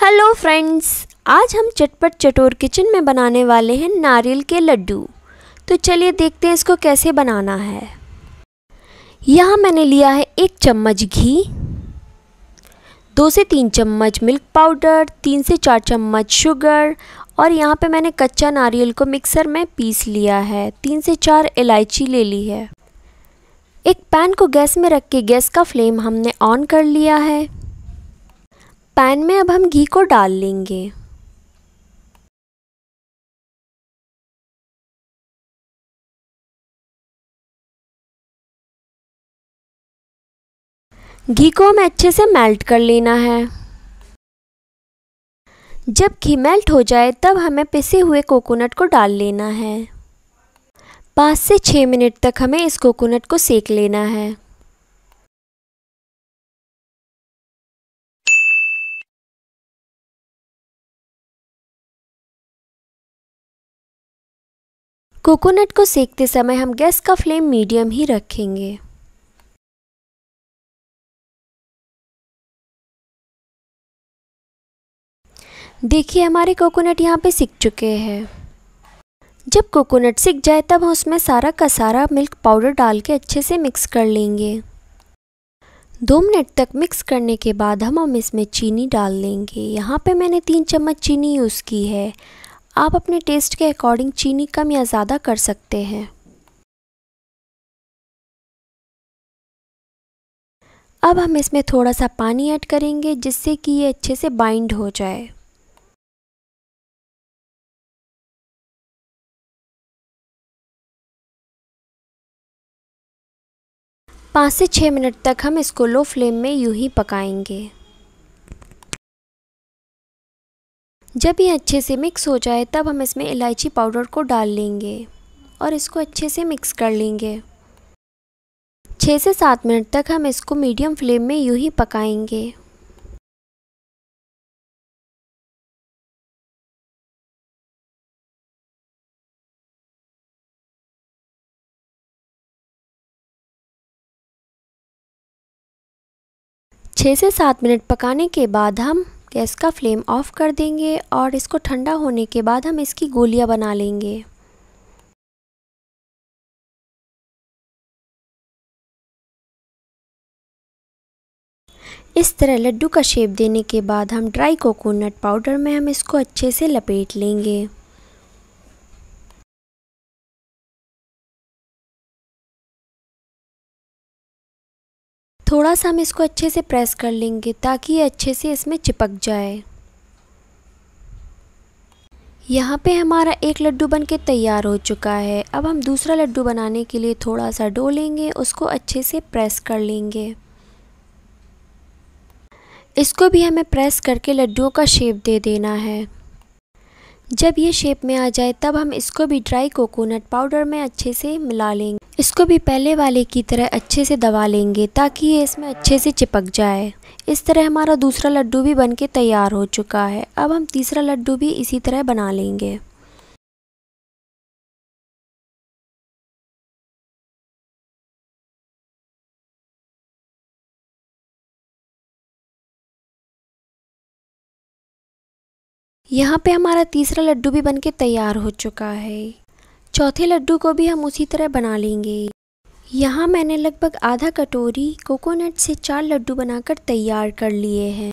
hello friends आज हम चटपट चटोर किचन में बनाने वाले हैं नारियल के लड्डू तो चलिए देखते हैं इसको कैसे बनाना है यहाँ मैंने लिया है एक चम्मच घी दो से तीन चम्मच मिल्क पाउडर तीन से चार चम्मच शुगर और यहाँ पे मैंने कच्चा नारियल को मिक्सर में पीस लिया है तीन से चार इलायची ले ली है एक पैन को गैस में रख के गैस का फ्लेम हमने ऑन कर लिया है पैन में अब हम घी को डाल लेंगे घी को हमें अच्छे से मेल्ट कर लेना है जब घी मेल्ट हो जाए तब हमें पिसे हुए कोकोनट को डाल लेना है पाँच से छः मिनट तक हमें इस कोकोनट को सेक लेना है कोकोनट को सेकते समय हम गैस का फ्लेम मीडियम ही रखेंगे देखिए हमारे कोकोनट यहाँ पे सिक चुके हैं जब कोकोनट सिक जाए तब हम उसमें सारा का सारा मिल्क पाउडर डाल के अच्छे से मिक्स कर लेंगे दो मिनट तक मिक्स करने के बाद हम हम इसमें चीनी डाल लेंगे यहाँ पे मैंने तीन चम्मच चीनी यूज़ की है आप अपने टेस्ट के अकॉर्डिंग चीनी कम या ज़्यादा कर सकते हैं अब हम इसमें थोड़ा सा पानी ऐड करेंगे जिससे कि ये अच्छे से बाइंड हो जाए पाँच से छः मिनट तक हम इसको लो फ्लेम में यूं ही पकाएंगे जब ये अच्छे से मिक्स हो जाए तब हम इसमें इलायची पाउडर को डाल लेंगे और इसको अच्छे से मिक्स कर लेंगे छः से सात मिनट तक हम इसको मीडियम फ्लेम में यूँ ही पकाएंगे छः से सात मिनट पकाने के बाद हम गैस का फ्लेम ऑफ़ कर देंगे और इसको ठंडा होने के बाद हम इसकी गोलियां बना लेंगे इस तरह लड्डू का शेप देने के बाद हम ड्राई कोकोनट पाउडर में हम इसको अच्छे से लपेट लेंगे थोड़ा सा हम इसको अच्छे से प्रेस कर लेंगे ताकि ये अच्छे से इसमें चिपक जाए यहाँ पे हमारा एक लड्डू बन के तैयार हो चुका है अब हम दूसरा लड्डू बनाने के लिए थोड़ा सा डो लेंगे उसको अच्छे से प्रेस कर लेंगे इसको भी हमें प्रेस करके लड्डुओं का शेप दे देना है जब ये शेप में आ जाए तब हम इसको भी ड्राई कोकोनट पाउडर में अच्छे से मिला लेंगे इसको भी पहले वाले की तरह अच्छे से दबा लेंगे ताकि ये इसमें अच्छे से चिपक जाए इस तरह हमारा दूसरा लड्डू भी बनके तैयार हो चुका है अब हम तीसरा लड्डू भी इसी तरह बना लेंगे यहाँ पे हमारा तीसरा लड्डू भी बनके तैयार हो चुका है चौथे लड्डू को भी हम उसी तरह बना लेंगे यहाँ मैंने लगभग आधा कटोरी कोकोनट से चार लड्डू बनाकर तैयार कर लिए हैं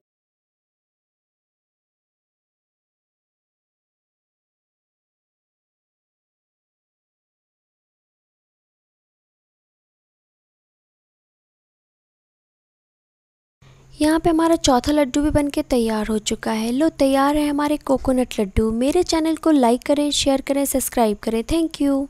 यहाँ पे हमारा चौथा लड्डू भी बनके तैयार हो चुका है लो तैयार है हमारे कोकोनट लड्डू मेरे चैनल को लाइक करें शेयर करें सब्सक्राइब करें थैंक यू